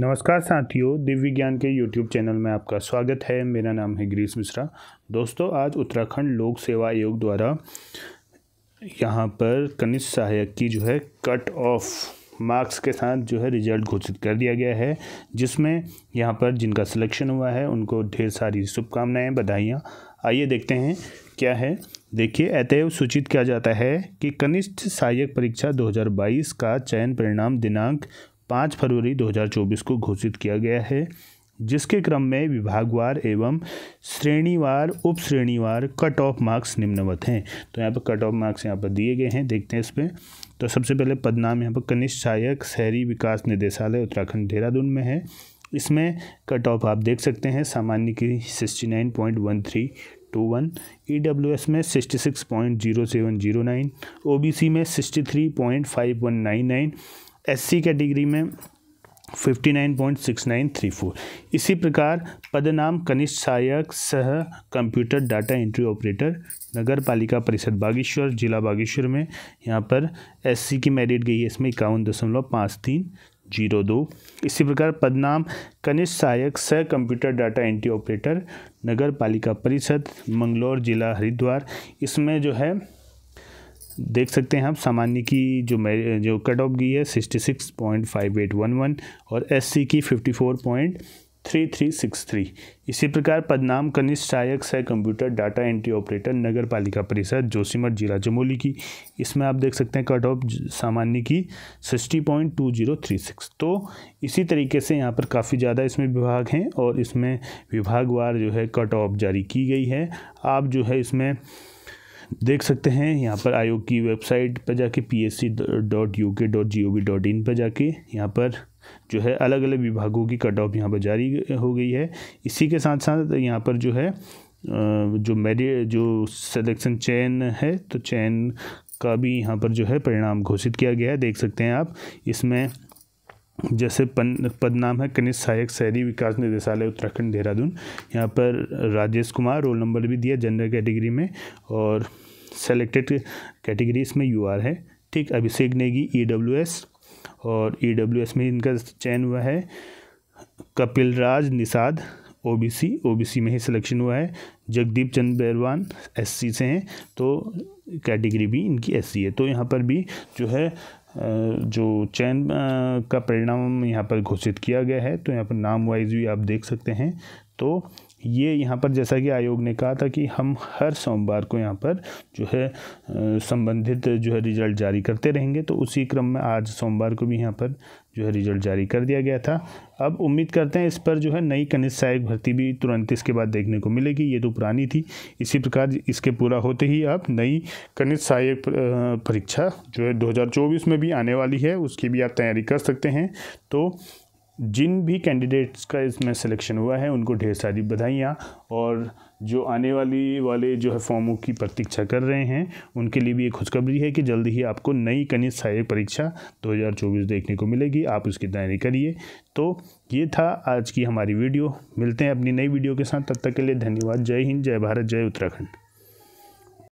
नमस्कार साथियों दिव्य ज्ञान के यूट्यूब चैनल में आपका स्वागत है मेरा नाम है गिरीश मिश्रा दोस्तों आज उत्तराखंड लोक सेवा आयोग द्वारा यहाँ पर कनिष्ठ सहायक की जो है कट ऑफ मार्क्स के साथ जो है रिजल्ट घोषित कर दिया गया है जिसमें यहाँ पर जिनका सिलेक्शन हुआ है उनको ढेर सारी शुभकामनाएँ बधाइयाँ आइए देखते हैं क्या है देखिए अतएव सूचित किया जाता है कि कनिष्ठ सहायक परीक्षा 2022 का चयन परिणाम दिनांक पाँच फरवरी 2024 को घोषित किया गया है जिसके क्रम में विभागवार एवं श्रेणीवार उप श्रेणीवार कट ऑफ मार्क्स निम्नवत हैं तो यहाँ पर कट ऑफ मार्क्स यहाँ पर दिए गए हैं देखते हैं इस पर तो सबसे पहले पदनाम यहाँ पर कनिष्ठ सहायक शहरी विकास निदेशालय उत्तराखंड देहरादून में है इसमें कट ऑफ आप देख सकते हैं सामान्य की sixty nine point one three two one E W S में sixty six point zero seven zero nine O B C में sixty three point five one nine nine SC category में 59.6934 इसी प्रकार पदनाम कनिष्ठ सहायक सह कंप्यूटर डाटा एंट्री ऑपरेटर नगर पालिका परिषद बागेश्वर जिला बागेश्वर में यहाँ पर एससी की मेरिट गई है इसमें इक्यावन दशमलव पाँच तीन जीरो दो इसी प्रकार पदनाम कनिष्ठ सहायक सह कंप्यूटर डाटा एंट्री ऑपरेटर नगर पालिका परिषद मंगलौर जिला हरिद्वार इसमें जो है देख सकते हैं आप सामान्य की जो जो कट ऑफ गई है sixty six point five eight one one और एस सी की fifty four point three three six three इसी प्रकार पदनाम कनिष्ठ सहायक सह कंप्यूटर डाटा एंट्री ऑपरेटर नगर पालिका परिषद जोशीमठ जिला चमोली की इसमें आप देख सकते हैं कट ऑफ सामान्य की sixty point two zero three six तो इसी तरीके से यहाँ पर काफ़ी ज़्यादा इसमें विभाग हैं और इसमें विभागवार जो है कट ऑफ जारी की गई है आप जो है इसमें देख सकते हैं यहाँ पर आयोग की वेबसाइट पर जाके P S C dot U K dot G O V dot in पर जाके यहाँ पर जो है अलग अलग विभागों की कट ऑफ यहाँ पर जारी हो गई है इसी के साथ साथ यहाँ पर जो है जो मेरे जो सिलेक्शन चयन है तो चयन का भी यहाँ पर जो है परिणाम घोषित किया गया है देख सकते हैं आप इसमें जैसे पन पद नाम है कनिष्ठ सहायक शहरी विकास निदेशालय उत्तराखंड देहरादून यहाँ पर राजेश कुमार रोल नंबर भी दिया जनरल कैटेगरी में और सेलेक्टेड कैटेगरी इसमें यू आर है ठीक Abhishek Negi E W S और ई डब्ल्यू एस में इनका चयन हुआ है कपिल राज निषाद बी सी में ही सिलेक्शन हुआ है जगदीप चंद बैरवान सी से हैं तो कैटेगरी भी इनकी सी है तो यहाँ पर भी जो है जो चैन का परिणाम यहाँ पर घोषित किया गया है तो यहाँ पर नाम वाइज भी आप देख सकते हैं तो ये यहाँ पर जैसा कि आयोग ने कहा था कि हम हर सोमवार को यहाँ पर जो है संबंधित जो है रिजल्ट जारी करते रहेंगे तो उसी क्रम में आज सोमवार को भी यहाँ पर जो है रिजल्ट जारी कर दिया गया था अब उम्मीद करते हैं इस पर जो है नई कनिष्ठ सहायक भर्ती भी तुरंत इसके बाद देखने को मिलेगी ये तो पुरानी थी इसी प्रकार इसके पूरा होते ही आप नई कनिष्ठ सहायक परीक्षा जो है दो में भी आने वाली है उसकी भी आप तैयारी कर सकते हैं तो जिन भी कैंडिडेट्स का इसमें सिलेक्शन हुआ है उनको ढेर सारी बधाइयाँ और जो आने वाली वाले जो है फॉर्मों की प्रतीक्षा कर रहे हैं उनके लिए भी एक खुशखबरी है कि जल्द ही आपको नई कनिष्ठ सहायक परीक्षा 2024 देखने को मिलेगी आप उसकी तैयारी करिए तो ये था आज की हमारी वीडियो मिलते हैं अपनी नई वीडियो के साथ तब तक के लिए धन्यवाद जय हिंद जय भारत जय उत्तराखंड